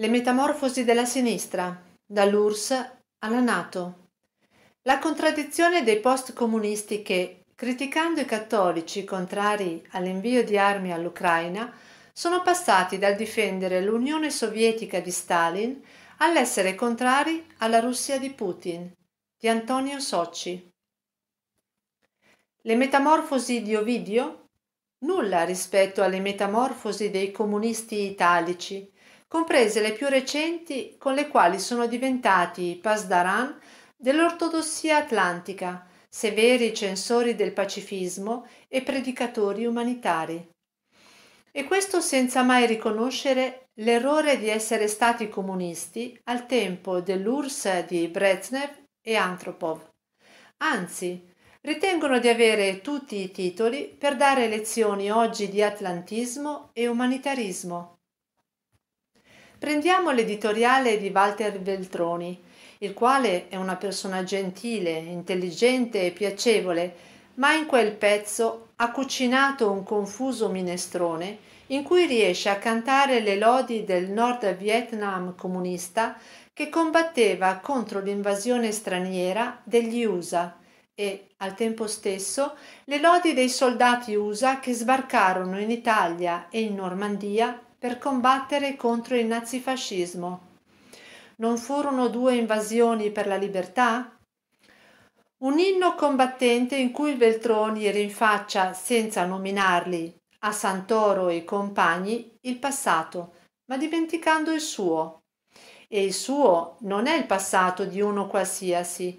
Le metamorfosi della sinistra, dall'URSS alla Nato. La contraddizione dei post-comunisti che, criticando i cattolici contrari all'invio di armi all'Ucraina, sono passati dal difendere l'Unione Sovietica di Stalin all'essere contrari alla Russia di Putin, di Antonio Socci. Le metamorfosi di Ovidio? Nulla rispetto alle metamorfosi dei comunisti italici, comprese le più recenti con le quali sono diventati i pasdaran dell'ortodossia atlantica, severi censori del pacifismo e predicatori umanitari. E questo senza mai riconoscere l'errore di essere stati comunisti al tempo dell'URSS di Brezhnev e Antropov. Anzi, ritengono di avere tutti i titoli per dare lezioni oggi di atlantismo e umanitarismo. Prendiamo l'editoriale di Walter Veltroni, il quale è una persona gentile, intelligente e piacevole, ma in quel pezzo ha cucinato un confuso minestrone in cui riesce a cantare le lodi del Nord Vietnam comunista che combatteva contro l'invasione straniera degli USA e, al tempo stesso, le lodi dei soldati USA che sbarcarono in Italia e in Normandia per combattere contro il nazifascismo. Non furono due invasioni per la libertà? Un inno combattente in cui Veltroni rinfaccia, senza nominarli, a Santoro e i compagni il passato, ma dimenticando il suo. E il suo non è il passato di uno qualsiasi,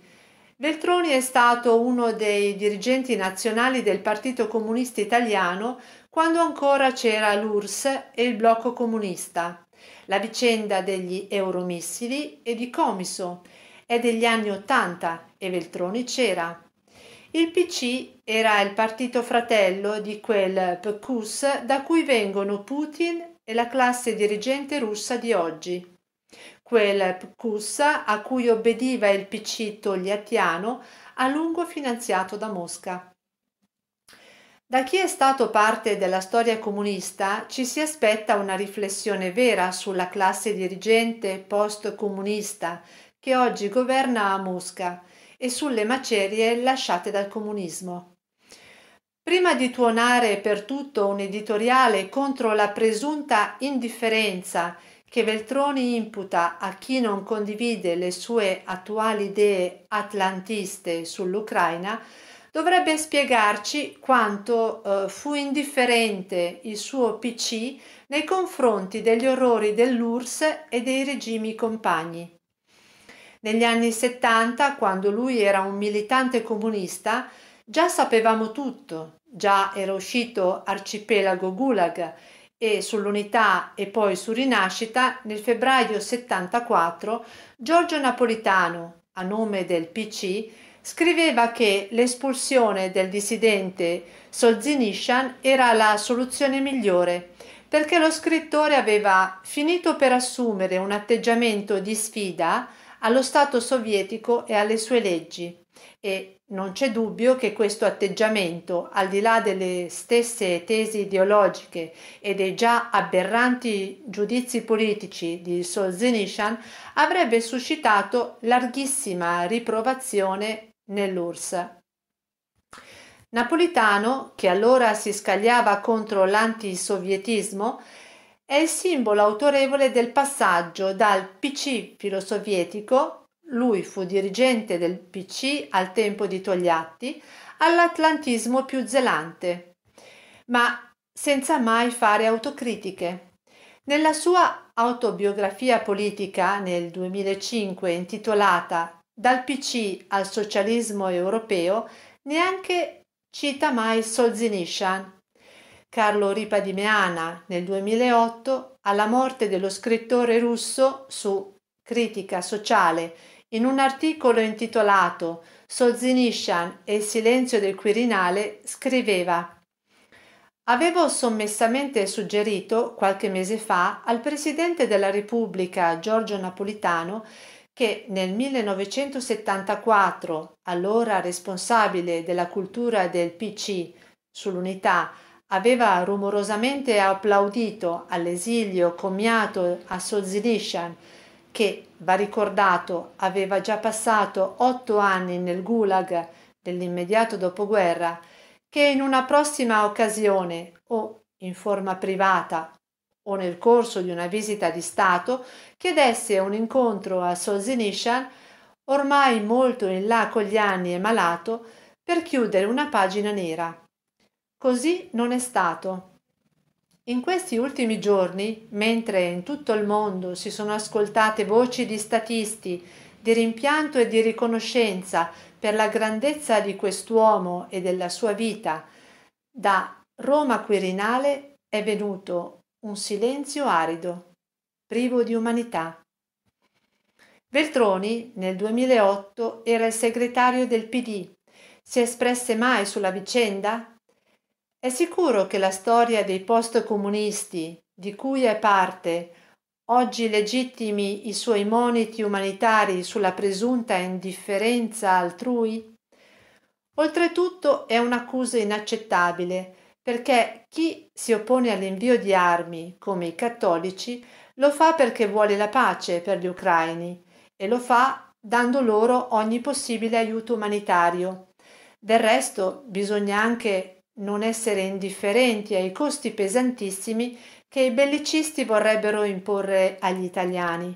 Veltroni è stato uno dei dirigenti nazionali del Partito Comunista Italiano quando ancora c'era l'URSS e il blocco comunista. La vicenda degli euromissili e di Comiso è degli anni Ottanta e Veltroni c'era. Il PC era il partito fratello di quel PQS da cui vengono Putin e la classe dirigente russa di oggi quel Pkus a cui obbediva il piccito Gliatiano, a lungo finanziato da Mosca. Da chi è stato parte della storia comunista ci si aspetta una riflessione vera sulla classe dirigente post-comunista che oggi governa a Mosca e sulle macerie lasciate dal comunismo. Prima di tuonare per tutto un editoriale contro la presunta indifferenza che Veltroni imputa a chi non condivide le sue attuali idee atlantiste sull'Ucraina, dovrebbe spiegarci quanto eh, fu indifferente il suo PC nei confronti degli orrori dell'URSS e dei regimi compagni. Negli anni 70, quando lui era un militante comunista, già sapevamo tutto, già era uscito Arcipelago Gulag e sull'unità e poi su Rinascita, nel febbraio 74 Giorgio Napolitano, a nome del PC, scriveva che l'espulsione del dissidente Solzhenitsyn era la soluzione migliore perché lo scrittore aveva finito per assumere un atteggiamento di sfida allo Stato sovietico e alle sue leggi e non c'è dubbio che questo atteggiamento, al di là delle stesse tesi ideologiche e dei già aberranti giudizi politici di Solzhenitsyn, avrebbe suscitato larghissima riprovazione nell'URSS. Napolitano, che allora si scagliava contro l'antisovietismo, è il simbolo autorevole del passaggio dal PC filosovietico lui fu dirigente del PC al tempo di Togliatti all'atlantismo più zelante, ma senza mai fare autocritiche. Nella sua autobiografia politica nel 2005 intitolata Dal PC al socialismo europeo neanche cita mai Solzhenitsyn. Carlo Ripa di Meana nel 2008 alla morte dello scrittore russo su Critica sociale in un articolo intitolato Solzinishan e il silenzio del Quirinale scriveva Avevo sommessamente suggerito qualche mese fa al Presidente della Repubblica Giorgio Napolitano che nel 1974, allora responsabile della cultura del PC sull'unità, aveva rumorosamente applaudito all'esilio commiato a Solzinishan che, va ricordato, aveva già passato otto anni nel gulag dell'immediato dopoguerra, che in una prossima occasione o in forma privata o nel corso di una visita di Stato chiedesse un incontro a Solzhenitsyn, ormai molto in là con gli anni e malato, per chiudere una pagina nera. Così non è stato. In questi ultimi giorni, mentre in tutto il mondo si sono ascoltate voci di statisti, di rimpianto e di riconoscenza per la grandezza di quest'uomo e della sua vita, da Roma Quirinale è venuto un silenzio arido, privo di umanità. Veltroni nel 2008 era il segretario del PD. Si espresse mai sulla vicenda? È sicuro che la storia dei post-comunisti, di cui è parte, oggi legittimi i suoi moniti umanitari sulla presunta indifferenza altrui? Oltretutto è un'accusa inaccettabile, perché chi si oppone all'invio di armi, come i cattolici, lo fa perché vuole la pace per gli ucraini e lo fa dando loro ogni possibile aiuto umanitario. Del resto bisogna anche non essere indifferenti ai costi pesantissimi che i bellicisti vorrebbero imporre agli italiani.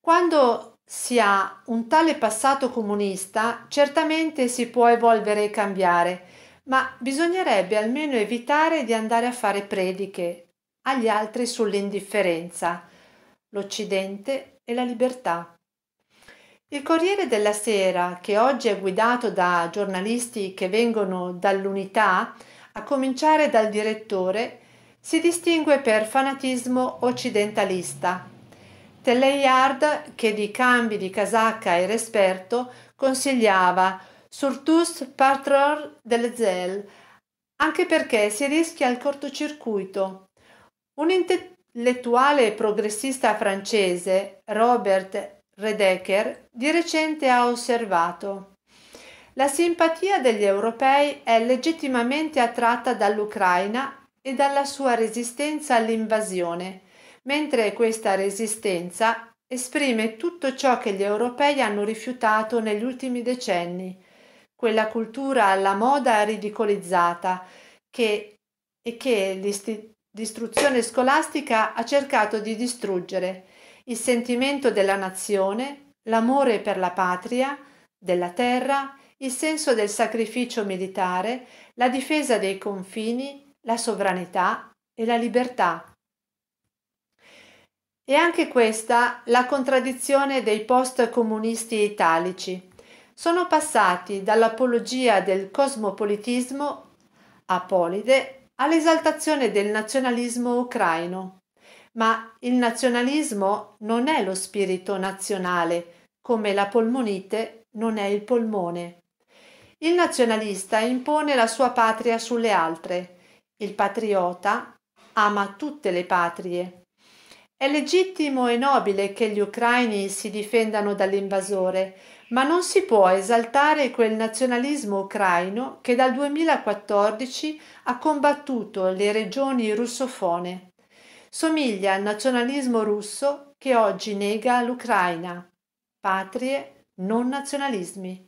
Quando si ha un tale passato comunista, certamente si può evolvere e cambiare, ma bisognerebbe almeno evitare di andare a fare prediche agli altri sull'indifferenza, l'Occidente e la libertà. Il Corriere della Sera, che oggi è guidato da giornalisti che vengono dall'unità, a cominciare dal direttore, si distingue per fanatismo occidentalista. Telleyard, che di cambi di casacca era esperto, consigliava Surtus Patror delle Zell, anche perché si rischia il cortocircuito. Un intellettuale progressista francese, Robert Redeker di recente ha osservato. La simpatia degli europei è legittimamente attratta dall'Ucraina e dalla sua resistenza all'invasione, mentre questa resistenza esprime tutto ciò che gli europei hanno rifiutato negli ultimi decenni, quella cultura alla moda ridicolizzata che, e che l'istruzione scolastica ha cercato di distruggere, il sentimento della nazione, l'amore per la patria, della terra, il senso del sacrificio militare, la difesa dei confini, la sovranità e la libertà. E anche questa la contraddizione dei post-comunisti italici. Sono passati dall'apologia del cosmopolitismo apolide all'esaltazione del nazionalismo ucraino ma il nazionalismo non è lo spirito nazionale, come la polmonite non è il polmone. Il nazionalista impone la sua patria sulle altre, il patriota ama tutte le patrie. È legittimo e nobile che gli ucraini si difendano dall'invasore, ma non si può esaltare quel nazionalismo ucraino che dal 2014 ha combattuto le regioni russofone somiglia al nazionalismo russo che oggi nega l'Ucraina. Patrie, non nazionalismi.